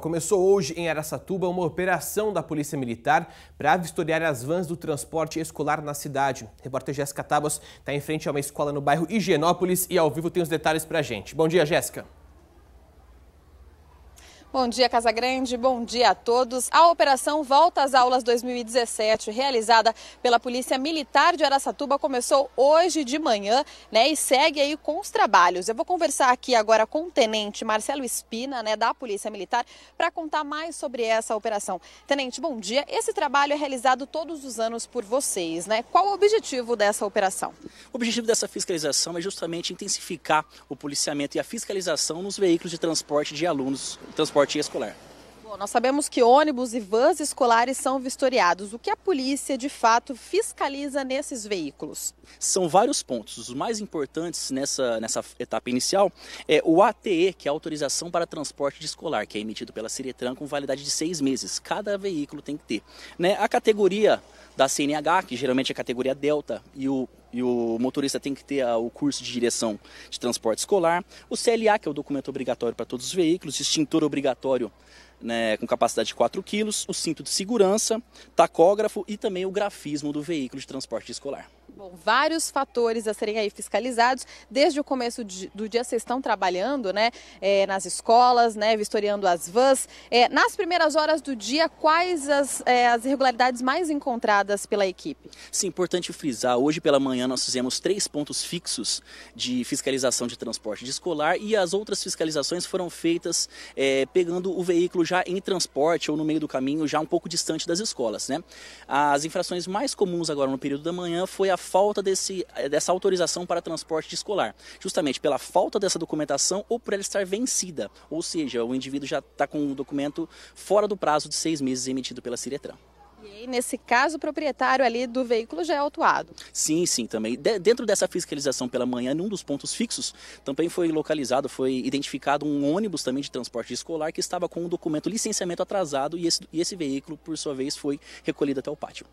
Começou hoje em Araçatuba uma operação da Polícia Militar para vistoriar as vans do transporte escolar na cidade. repórter Jéssica Tabas está em frente a uma escola no bairro Higienópolis e ao vivo tem os detalhes para a gente. Bom dia, Jéssica. Bom dia, Casa Grande, Bom dia a todos. A operação Volta às Aulas 2017, realizada pela Polícia Militar de Araçatuba, começou hoje de manhã, né, e segue aí com os trabalhos. Eu vou conversar aqui agora com o Tenente Marcelo Espina, né, da Polícia Militar, para contar mais sobre essa operação. Tenente, bom dia. Esse trabalho é realizado todos os anos por vocês, né? Qual o objetivo dessa operação? O objetivo dessa fiscalização é justamente intensificar o policiamento e a fiscalização nos veículos de transporte de alunos, transporte transporte escolar. Bom, nós sabemos que ônibus e vans escolares são vistoriados. O que a polícia, de fato, fiscaliza nesses veículos? São vários pontos. Os mais importantes nessa, nessa etapa inicial é o ATE, que é a Autorização para Transporte de Escolar, que é emitido pela Ciretran com validade de seis meses. Cada veículo tem que ter. Né? A categoria da CNH, que geralmente é a categoria Delta, e o e o motorista tem que ter o curso de direção de transporte escolar, o CLA, que é o documento obrigatório para todos os veículos, extintor obrigatório né, com capacidade de 4 quilos, o cinto de segurança, tacógrafo e também o grafismo do veículo de transporte escolar. Bom, vários fatores a serem aí fiscalizados. Desde o começo de, do dia vocês estão trabalhando, né? É, nas escolas, né? Vistoriando as vans. É, nas primeiras horas do dia, quais as, é, as irregularidades mais encontradas pela equipe? Sim, importante frisar. Hoje pela manhã nós fizemos três pontos fixos de fiscalização de transporte de escolar e as outras fiscalizações foram feitas é, pegando o veículo já em transporte ou no meio do caminho, já um pouco distante das escolas, né? As infrações mais comuns agora no período da manhã foi a falta desse, eh, dessa autorização para transporte escolar, justamente pela falta dessa documentação ou por ela estar vencida, ou seja, o indivíduo já está com o um documento fora do prazo de seis meses emitido pela Ciretran. E aí, nesse caso, o proprietário ali do veículo já é autuado. Sim, sim, também. De dentro dessa fiscalização pela manhã, em um dos pontos fixos, também foi localizado, foi identificado um ônibus também de transporte escolar que estava com um documento licenciamento atrasado e esse, e esse veículo, por sua vez, foi recolhido até o pátio.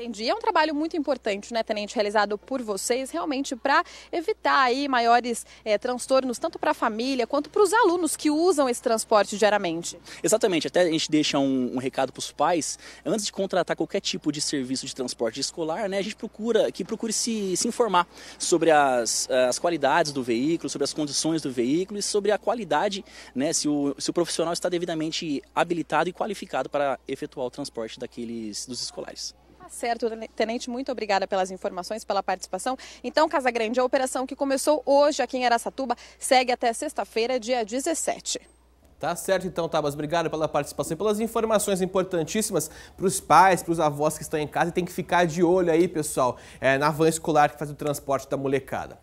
Entendi. É um trabalho muito importante, né, Tenente, realizado por vocês, realmente para evitar aí maiores é, transtornos, tanto para a família quanto para os alunos que usam esse transporte diariamente. Exatamente. Até a gente deixa um, um recado para os pais, antes de contratar qualquer tipo de serviço de transporte escolar, né, a gente procura que procure se, se informar sobre as, as qualidades do veículo, sobre as condições do veículo e sobre a qualidade, né, se o, se o profissional está devidamente habilitado e qualificado para efetuar o transporte daqueles dos escolares certo, Tenente, muito obrigada pelas informações, pela participação. Então, Casa Grande, a operação que começou hoje aqui em Aracatuba segue até sexta-feira, dia 17. Tá certo então, Tabas. Obrigado pela participação e pelas informações importantíssimas para os pais, para os avós que estão em casa e tem que ficar de olho aí, pessoal, é, na van escolar que faz o transporte da molecada.